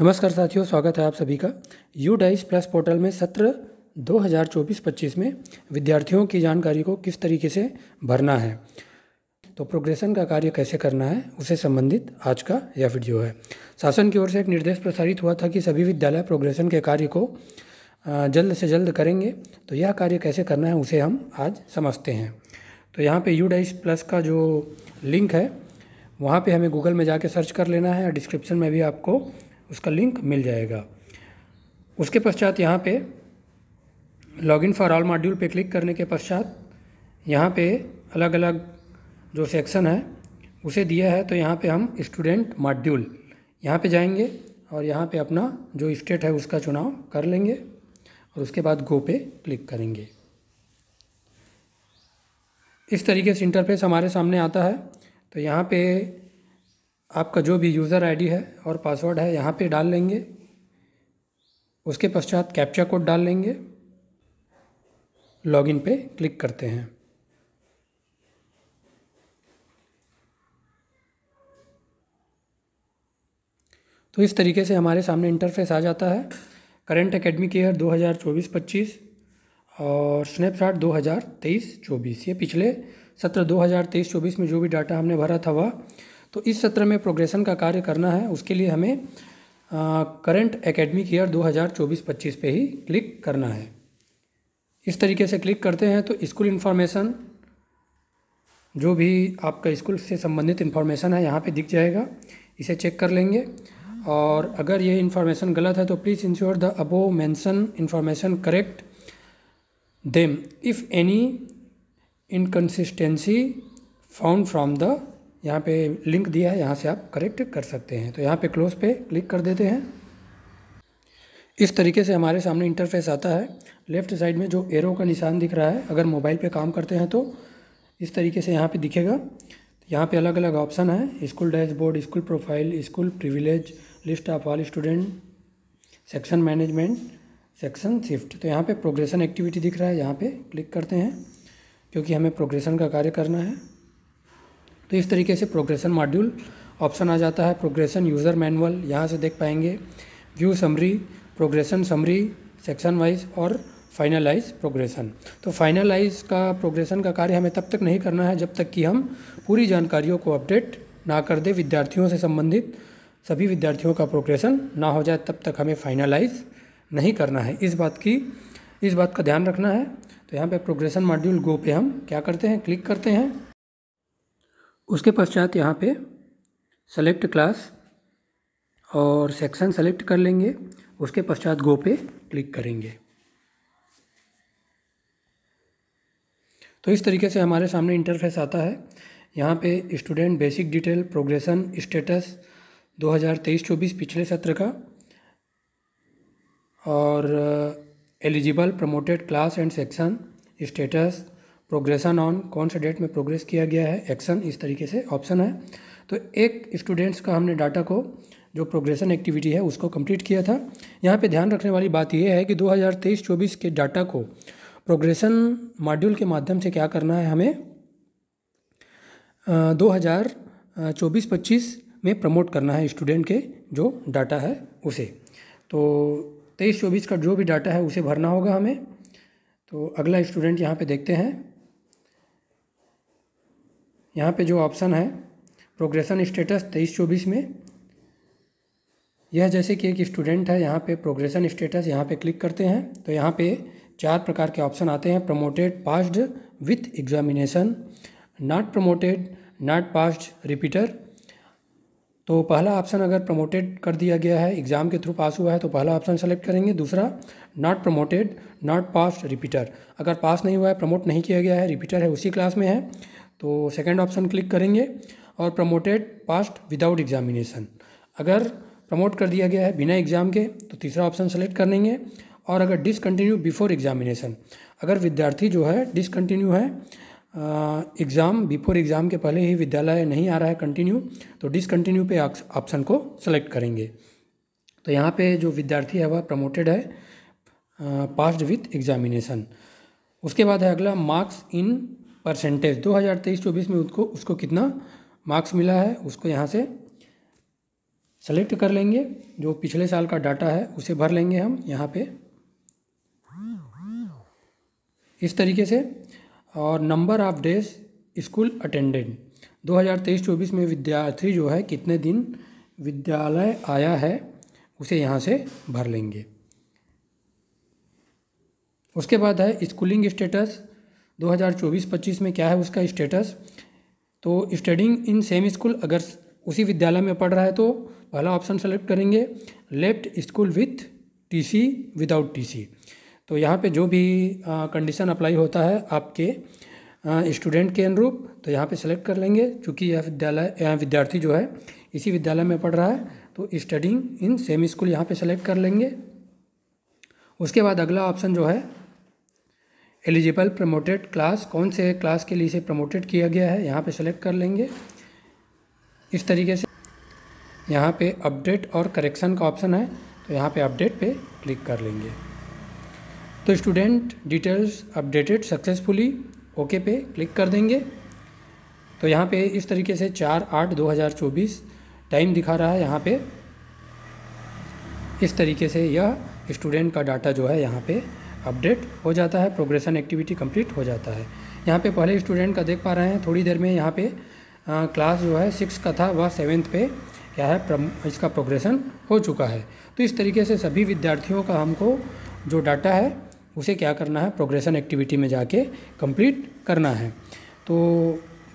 नमस्कार साथियों स्वागत है आप सभी का यू डाइस प्लस पोर्टल में सत्र 2024-25 में विद्यार्थियों की जानकारी को किस तरीके से भरना है तो प्रोग्रेशन का कार्य कैसे करना है उसे संबंधित आज का यह वीडियो है शासन की ओर से एक निर्देश प्रसारित हुआ था कि सभी विद्यालय प्रोग्रेशन के कार्य को जल्द से जल्द करेंगे तो यह कार्य कैसे करना है उसे हम आज समझते हैं तो यहाँ पर यू डाइस प्लस का जो लिंक है वहाँ पे हमें गूगल में जाके सर्च कर लेना है डिस्क्रिप्शन में भी आपको उसका लिंक मिल जाएगा उसके पश्चात यहाँ पे लॉगिन फॉर ऑल मॉड्यूल पे क्लिक करने के पश्चात यहाँ पे अलग अलग जो सेक्शन है उसे दिया है तो यहाँ पे हम स्टूडेंट मॉड्यूल यहाँ पे जाएंगे और यहाँ पे अपना जो स्टेट है उसका चुनाव कर लेंगे और उसके बाद गो पे क्लिक करेंगे इस तरीके से इंटरफेस हमारे सामने आता है तो यहाँ पे आपका जो भी यूज़र आईडी है और पासवर्ड है यहाँ पे डाल लेंगे उसके पश्चात कैप्चा कोड डाल लेंगे लॉगिन पे क्लिक करते हैं तो इस तरीके से हमारे सामने इंटरफेस आ जाता है करेंट अकेडमिक ईयर 2024-25 और स्नैपचार्ट 2023-24 ये पिछले सत्र 2023-24 में जो भी डाटा हमने भरा था वह तो इस सत्र में प्रोग्रेशन का कार्य करना है उसके लिए हमें करंट एकेडमिक ईयर 2024-25 पे ही क्लिक करना है इस तरीके से क्लिक करते हैं तो स्कूल इन्फॉर्मेशन जो भी आपका स्कूल से संबंधित इन्फॉर्मेशन है यहाँ पे दिख जाएगा इसे चेक कर लेंगे और अगर ये इन्फॉर्मेशन गलत है तो please ensure the above mentioned information correct them if any inconsistency found from the यहाँ पे लिंक दिया है यहाँ से आप करेक्ट कर सकते हैं तो यहाँ पे क्लोज पे क्लिक कर देते हैं इस तरीके से हमारे सामने इंटरफेस आता है लेफ़्ट साइड में जो एरो का निशान दिख रहा है अगर मोबाइल पे काम करते हैं तो इस तरीके से यहाँ पे दिखेगा यहाँ पे अलग अलग ऑप्शन है school dashboard school profile school privilege list of all student section management section shift तो यहाँ पर प्रोग्रेशन एक्टिविटी दिख रहा है यहाँ पर क्लिक करते हैं क्योंकि हमें प्रोग्रेशन का कार्य करना है तो इस तरीके से प्रोग्रेशन मॉड्यूल ऑप्शन आ जाता है प्रोग्रेशन यूज़र मैनुअल यहाँ से देख पाएंगे view summary progression summary section wise और फाइनलाइज प्रोग्रेशन तो फाइनलाइज का प्रोग्रेशन का कार्य हमें तब तक नहीं करना है जब तक कि हम पूरी जानकारियों को अपडेट ना कर दे विद्यार्थियों से संबंधित सभी विद्यार्थियों का प्रोग्रेशन ना हो जाए तब तक हमें फाइनलाइज नहीं करना है इस बात की इस बात का ध्यान रखना है तो यहाँ पे प्रोग्रेशन मॉड्यूल गो पे हम क्या करते हैं क्लिक करते हैं उसके पश्चात यहाँ पे सेलेक्ट क्लास और सेक्शन सेलेक्ट कर लेंगे उसके पश्चात गो पे क्लिक करेंगे तो इस तरीके से हमारे सामने इंटरफेस आता है यहाँ पे student basic detail progression status 2023-24 पिछले सत्र का और eligible promoted class and section status progression on कौन से डेट में प्रोग्रेस किया गया है एक्शन इस तरीके से ऑप्शन है तो एक स्टूडेंट्स का हमने डाटा को जो प्रोग्रेशन एक्टिविटी है उसको कंप्लीट किया था यहाँ पे ध्यान रखने वाली बात यह है कि 2023-24 के डाटा को प्रोग्रेशन मॉड्यूल के माध्यम से क्या करना है हमें दो हज़ार चौबीस पच्चीस में प्रमोट करना है स्टूडेंट के जो डाटा है उसे तो तेईस चौबीस का जो भी डाटा है उसे भरना होगा हमें तो अगला स्टूडेंट यहाँ पे देखते हैं यहाँ पे जो ऑप्शन है प्रोग्रेशन स्टेटस तेईस चौबीस में यह जैसे कि एक स्टूडेंट है यहाँ पे प्रोग्रेशन स्टेटस यहाँ पे क्लिक करते हैं तो यहाँ पे चार प्रकार के ऑप्शन आते हैं promoted passed with examination not promoted not passed repeater तो पहला ऑप्शन अगर प्रमोटेड कर दिया गया है एग्ज़ाम के थ्रू पास हुआ है तो पहला ऑप्शन सेलेक्ट करेंगे दूसरा not promoted not passed repeater अगर पास नहीं हुआ है प्रमोट नहीं किया गया है रिपीटर है उसी क्लास में है तो सेकेंड ऑप्शन क्लिक करेंगे और प्रमोटेड पास्ट विदाउट एग्जामिनेशन अगर प्रमोट कर दिया गया है बिना एग्ज़ाम के तो तीसरा ऑप्शन सेलेक्ट कर लेंगे और अगर डिसकंटिन्यू बिफोर एग्जामिनेशन अगर विद्यार्थी जो है डिसकंटिन्यू है एग्ज़ाम बिफोर एग्ज़ाम के पहले ही विद्यालय नहीं आ रहा है कंटिन्यू तो डिसकंटिन्यू पे ऑप्शन को सेलेक्ट करेंगे तो यहाँ पे जो विद्यार्थी है वह प्रमोटेड है पास्ड विथ एग्जामिनेशन उसके बाद है अगला मार्क्स इन परसेंटेज दो हज़ार तेईस चौबीस में उसको उसको कितना मार्क्स मिला है उसको यहाँ से सेलेक्ट कर लेंगे जो पिछले साल का डाटा है उसे भर लेंगे हम यहाँ पे इस तरीके से और नंबर ऑफ डेज स्कूल हजार 2023-24 में विद्यार्थी जो है कितने दिन विद्यालय आया है उसे यहाँ से भर लेंगे उसके बाद है स्कूलिंग स्टेटस 2024-25 में क्या है उसका स्टेटस तो स्टडिंग इन सेम स्कूल अगर उसी विद्यालय में पढ़ रहा है तो पहला ऑप्शन सेलेक्ट करेंगे left school with TC without TC तो यहाँ पे जो भी कंडीशन अप्लाई होता है आपके स्टूडेंट के अनुरूप तो यहाँ पे सेलेक्ट कर लेंगे चूँकि यह विद्यालय यह विद्यार्थी जो है इसी विद्यालय में पढ़ रहा है तो स्टडिंग इन सेम स्कूल यहाँ पे सेलेक्ट कर लेंगे उसके बाद अगला ऑप्शन जो है एलिजिबल प्रमोटेड क्लास कौन से क्लास के लिए इसे प्रमोटेड किया गया है यहाँ पे सेलेक्ट कर लेंगे इस तरीके से यहाँ पे अपडेट और करेक्शन का ऑप्शन है तो यहाँ पे अपडेट पे क्लिक कर लेंगे तो student details updated successfully okay पे क्लिक कर देंगे तो यहाँ पे इस तरीके से चार आठ दो हज़ार चौबीस टाइम दिखा रहा है यहाँ पे इस तरीके से यह स्टूडेंट का डाटा जो है यहाँ पे अपडेट हो जाता है प्रोग्रेशन एक्टिविटी कंप्लीट हो जाता है यहाँ पे पहले स्टूडेंट का देख पा रहे हैं थोड़ी देर में यहाँ पे आ, क्लास जो है सिक्स का था वह सेवेंथ पे क्या है प्रम, इसका प्रोग्रेशन हो चुका है तो इस तरीके से सभी विद्यार्थियों का हमको जो डाटा है उसे क्या करना है प्रोग्रेशन एक्टिविटी में जाके कम्प्लीट करना है तो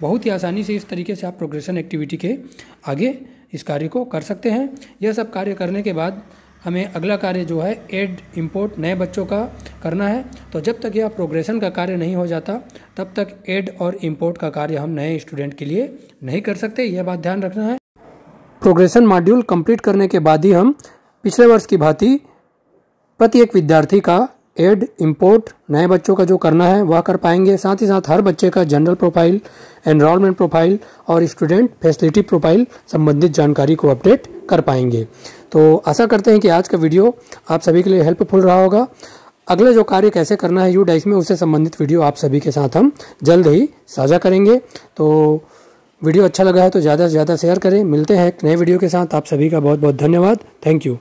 बहुत ही आसानी से इस तरीके से आप प्रोग्रेशन एक्टिविटी के आगे इस कार्य को कर सकते हैं यह सब कार्य करने के बाद हमें अगला कार्य जो है एड इंपोर्ट नए बच्चों का करना है तो जब तक यह प्रोग्रेशन का कार्य नहीं हो जाता तब तक एड और इंपोर्ट का कार्य हम नए स्टूडेंट के लिए नहीं कर सकते यह बात ध्यान रखना है प्रोग्रेशन मॉड्यूल कंप्लीट करने के बाद ही हम पिछले वर्ष की भांति प्रति एक विद्यार्थी का एड इंपोर्ट नए बच्चों का जो करना है वह कर पाएंगे साथ ही साथ हर बच्चे का जनरल प्रोफाइल एनरोलमेंट प्रोफाइल और स्टूडेंट फैसिलिटी प्रोफाइल संबंधित जानकारी को अपडेट कर पाएंगे तो आशा करते हैं कि आज का वीडियो आप सभी के लिए हेल्पफुल रहा होगा अगले जो कार्य कैसे करना है यू डाइस में उससे संबंधित वीडियो आप सभी के साथ हम जल्द ही साझा करेंगे तो वीडियो अच्छा लगा है तो ज़्यादा से ज़्यादा शेयर करें मिलते हैं एक नए वीडियो के साथ आप सभी का बहुत बहुत धन्यवाद थैंक यू